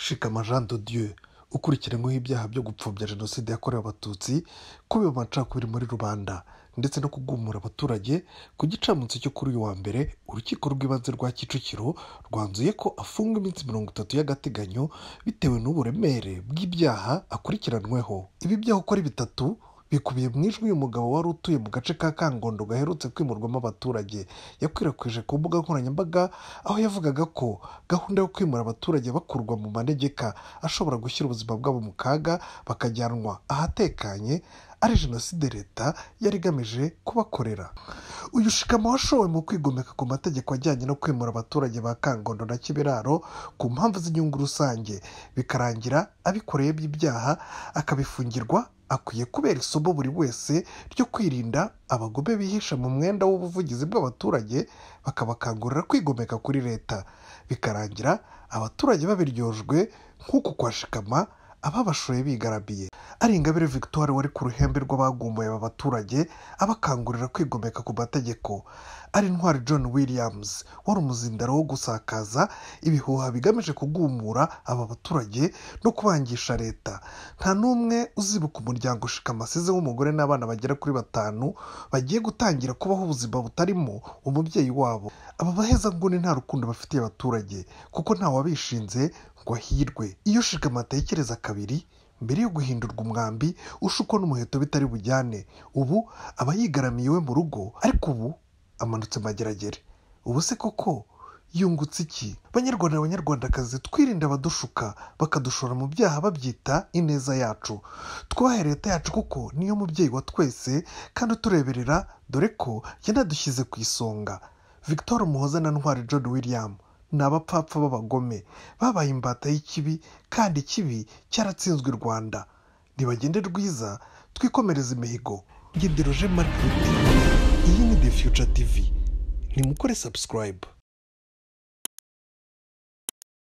shikama jean de dieu ukurikiranyweho ibyaha byo gupfobya jenoside yakorewe abatutsi kubera amacakubiri muri rubanda ndetse no kugumura abaturage ku gicamunsi cyo kuri uyu wa mbere urukiko rw'ibanze rwa kicukiro rwanzuye ko afunga iminsi mirongo itatu y'agateganyo bitewe n'uburemere bw'ibyaha akurikiranyweho ibi byaha uko ari bitatu bikubiye mu ijwi uyu mugabo wari utuye mu gace ka kangondo gaherutse kwimurwamo abaturage yakwirakwije ku mbuga nkoranyambaga aho yavugaga ko gahunda yo kwimura abaturage bakurwa mu manegeka ashobora gushyira ubuzima bwabo mu kaga bakajyanwa ahatekanye ari jenoside leta yari igamije kubakorera uyu shikama washowe mu kwigomeka ku mategeko ajyanye no kwimura abaturage ba kangondo na kibiraro ku mpamvu z'inyungu rusange bikarangira abikoreye ibyaha akabifungirwa akwiye kubera isomo buri wese ryo kwirinda abagome bihisha mu mwenda w'ubuvugizi bw'abaturage bakabakangurira kwigomeka kuri leta bikarangira abaturage babiryojwe nk'uku kwa shikama ababashoye bigarabiye ari ingabire victoire wari ku ruhembe rw'abagumuye aba baturage abakangurira kwigomeka ku mategeko ari intwari john williams wari umuzindaro wo gusakaza ibihuha bigamije kugumura aba baturage no kubangisha leta nta n'umwe uzibuka umuryango amasize w'umugore n'abana bagera kuri batanu bagiye gutangira kubaho ubuzima butarimo umubyeyi wabo aba bahezanguni nta rukundo bafitiye abaturage kuko nta wabishinze ngo ahirwe iyo shikama atekereza kabiri mbere yo guhindurwa umwambi ushuko n'umuheto bitari bujyane ubu aba yigaramiye iwe mu rugo ariko ubu amanutse mageragere ubu se koko yungutse iki banyarwanda abanyarwandakazi twirinde abadushuka bakadushora mu byaha babyita ineza yacu twubahe leta yacu kuko niyo mubyeyi wa twese kandi utureberera dore ko yanadushyize ku isonga victor muhoza na ntwari john william ni abapfapfa b'abagome babaye imbata y'ikibi kandi ikibi cyaratsinzwe i rwanda ntibagende rwiza twikomereze imihigo ngenderoje marite iyi ni de fiyuca tivi nimukore sabusikarayibu